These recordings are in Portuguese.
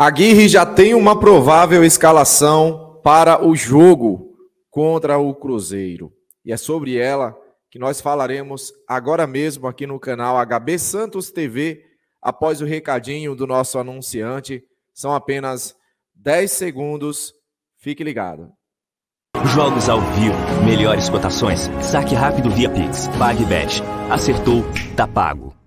Aguirre já tem uma provável escalação para o jogo contra o Cruzeiro. E é sobre ela que nós falaremos agora mesmo aqui no canal HB Santos TV, após o recadinho do nosso anunciante. São apenas 10 segundos. Fique ligado. Jogos ao vivo, melhores cotações, saque rápido via Pix, PagBet. Acertou, tá pago.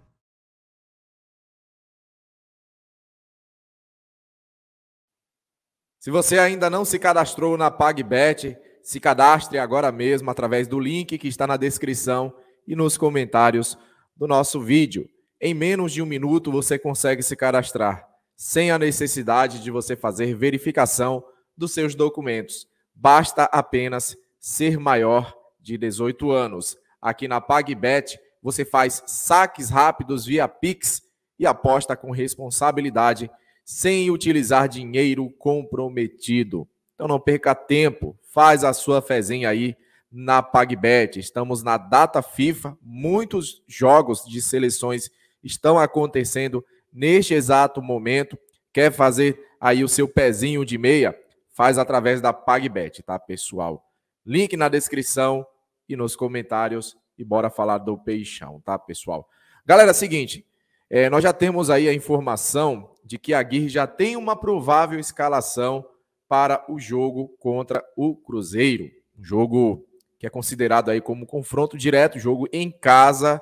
Se você ainda não se cadastrou na PagBet, se cadastre agora mesmo através do link que está na descrição e nos comentários do nosso vídeo. Em menos de um minuto você consegue se cadastrar, sem a necessidade de você fazer verificação dos seus documentos. Basta apenas ser maior de 18 anos. Aqui na PagBet você faz saques rápidos via Pix e aposta com responsabilidade sem utilizar dinheiro comprometido. Então não perca tempo, faz a sua fezinha aí na PagBet. Estamos na data FIFA, muitos jogos de seleções estão acontecendo neste exato momento. Quer fazer aí o seu pezinho de meia? Faz através da PagBet, tá, pessoal? Link na descrição e nos comentários e bora falar do peixão, tá, pessoal? Galera, é seguinte, é, nós já temos aí a informação de que a Aguirre já tem uma provável escalação para o jogo contra o Cruzeiro. Um jogo que é considerado aí como um confronto direto, jogo em casa.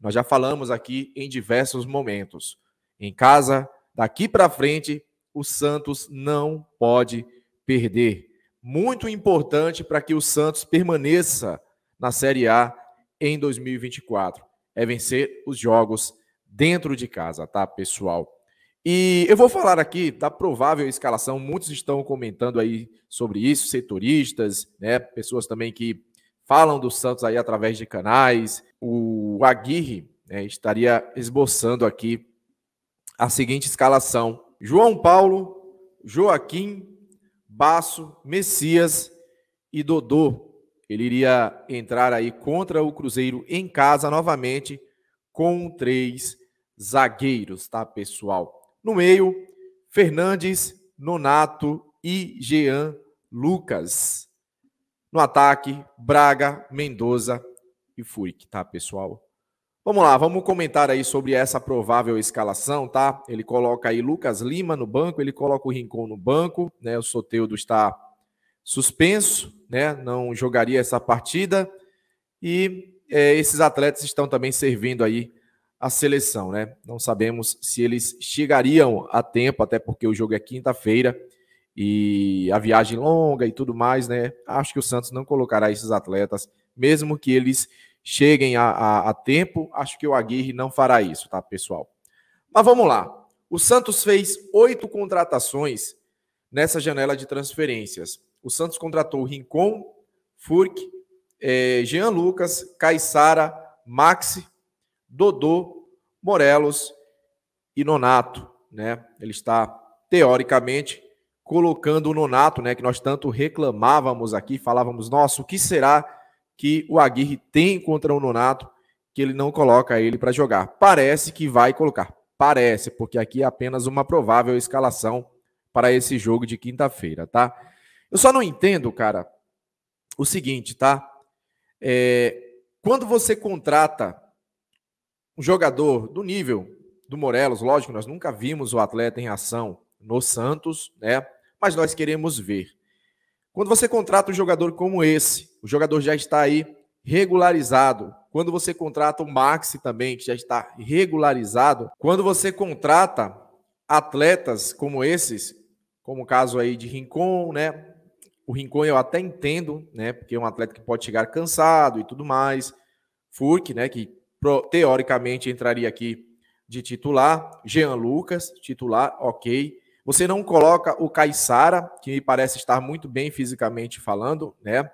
Nós já falamos aqui em diversos momentos. Em casa, daqui para frente, o Santos não pode perder. Muito importante para que o Santos permaneça na Série A em 2024. É vencer os jogos dentro de casa, tá, pessoal? E eu vou falar aqui da provável escalação. Muitos estão comentando aí sobre isso, setoristas, né? Pessoas também que falam do Santos aí através de canais. O Aguirre né, estaria esboçando aqui a seguinte escalação: João Paulo, Joaquim, Baço, Messias e Dodô. Ele iria entrar aí contra o Cruzeiro em casa novamente com três zagueiros, tá, pessoal? No meio, Fernandes, Nonato e Jean Lucas. No ataque, Braga, Mendoza e Furic, tá, pessoal? Vamos lá, vamos comentar aí sobre essa provável escalação, tá? Ele coloca aí Lucas Lima no banco, ele coloca o Rincon no banco, né? O Soteudo está suspenso, né? Não jogaria essa partida. E é, esses atletas estão também servindo aí a seleção, né? Não sabemos se eles chegariam a tempo, até porque o jogo é quinta-feira e a viagem longa e tudo mais, né? Acho que o Santos não colocará esses atletas, mesmo que eles cheguem a, a, a tempo. Acho que o Aguirre não fará isso, tá, pessoal? Mas vamos lá. O Santos fez oito contratações nessa janela de transferências. O Santos contratou Rincon, Furk, eh, Jean Lucas, Caissara, Maxi, Dodô, Morelos e Nonato, né? Ele está teoricamente colocando o Nonato, né, que nós tanto reclamávamos aqui, falávamos, nossa, o que será que o Aguirre tem contra o Nonato que ele não coloca ele para jogar? Parece que vai colocar. Parece, porque aqui é apenas uma provável escalação para esse jogo de quinta-feira, tá? Eu só não entendo, cara, o seguinte, tá? É, quando você contrata um jogador do nível do Morelos, lógico, nós nunca vimos o atleta em ação no Santos, né? Mas nós queremos ver. Quando você contrata um jogador como esse, o jogador já está aí regularizado. Quando você contrata o Maxi também, que já está regularizado. Quando você contrata atletas como esses, como o caso aí de Rincon, né? O Rincon eu até entendo, né? Porque é um atleta que pode chegar cansado e tudo mais. Furk, né? Que teoricamente entraria aqui de titular. Jean Lucas, titular, ok. Você não coloca o Caissara, que me parece estar muito bem fisicamente falando, né?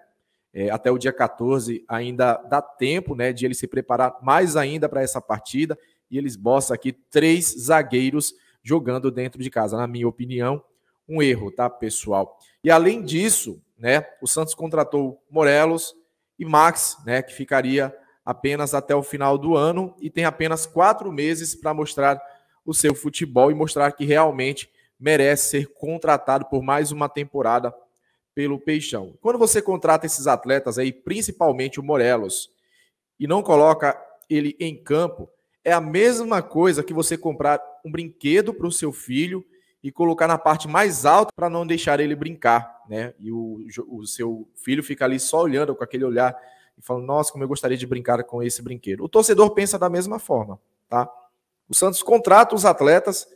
É, até o dia 14 ainda dá tempo né, de ele se preparar mais ainda para essa partida. E ele esboça aqui três zagueiros jogando dentro de casa. Na minha opinião, um erro, tá, pessoal? E além disso, né, o Santos contratou Morelos e Max, né, que ficaria apenas até o final do ano e tem apenas quatro meses para mostrar o seu futebol e mostrar que realmente merece ser contratado por mais uma temporada pelo Peixão. Quando você contrata esses atletas aí, principalmente o Morelos, e não coloca ele em campo, é a mesma coisa que você comprar um brinquedo para o seu filho e colocar na parte mais alta para não deixar ele brincar, né? E o, o seu filho fica ali só olhando com aquele olhar e falam, nossa, como eu gostaria de brincar com esse brinquedo. O torcedor pensa da mesma forma, tá? O Santos contrata os atletas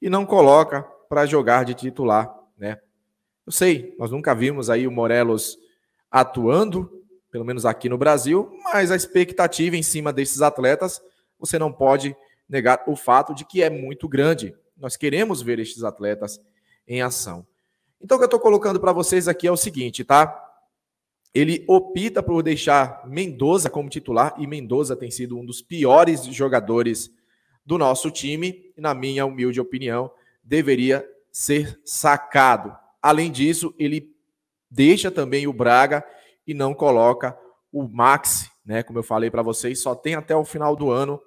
e não coloca para jogar de titular, né? Eu sei, nós nunca vimos aí o Morelos atuando, pelo menos aqui no Brasil, mas a expectativa em cima desses atletas, você não pode negar o fato de que é muito grande. Nós queremos ver estes atletas em ação. Então, o que eu estou colocando para vocês aqui é o seguinte, tá? Ele opta por deixar Mendoza como titular e Mendoza tem sido um dos piores jogadores do nosso time. E, na minha humilde opinião, deveria ser sacado. Além disso, ele deixa também o Braga e não coloca o Max, né? Como eu falei para vocês, só tem até o final do ano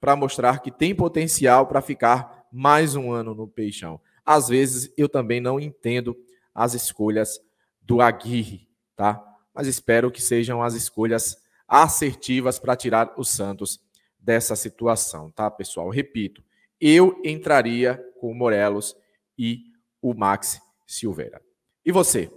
para mostrar que tem potencial para ficar mais um ano no Peixão. Às vezes eu também não entendo as escolhas do Aguirre, tá? mas espero que sejam as escolhas assertivas para tirar o Santos dessa situação, tá, pessoal? Repito, eu entraria com o Morelos e o Max Silveira. E você?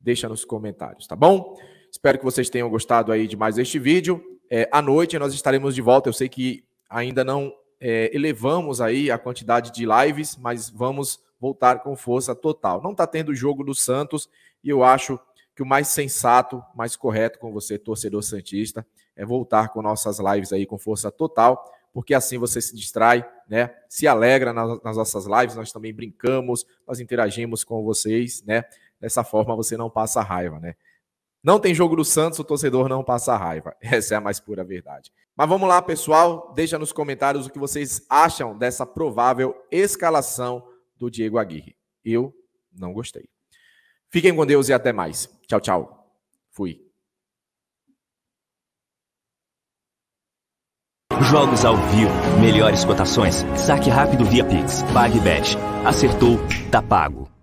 Deixa nos comentários, tá bom? Espero que vocês tenham gostado aí de mais este vídeo. É, à noite nós estaremos de volta. Eu sei que ainda não é, elevamos aí a quantidade de lives, mas vamos voltar com força total. Não está tendo jogo do Santos e eu acho que o mais sensato, mais correto com você, torcedor Santista, é voltar com nossas lives aí com força total, porque assim você se distrai, né? Se alegra nas, nossas lives, nós também brincamos, nós interagimos com vocês, né? Dessa forma você não passa raiva, né? Não tem jogo do Santos, o torcedor não passa raiva. Essa é a mais pura verdade. Mas vamos lá, pessoal. Deixa nos comentários o que vocês acham dessa provável escalação do Diego Aguirre. Eu não gostei. Fiquem com Deus e até mais. Tchau, tchau. Fui. Jogos ao vivo, melhores cotações, saque rápido via Pix, PagBet. Acertou, tá pago.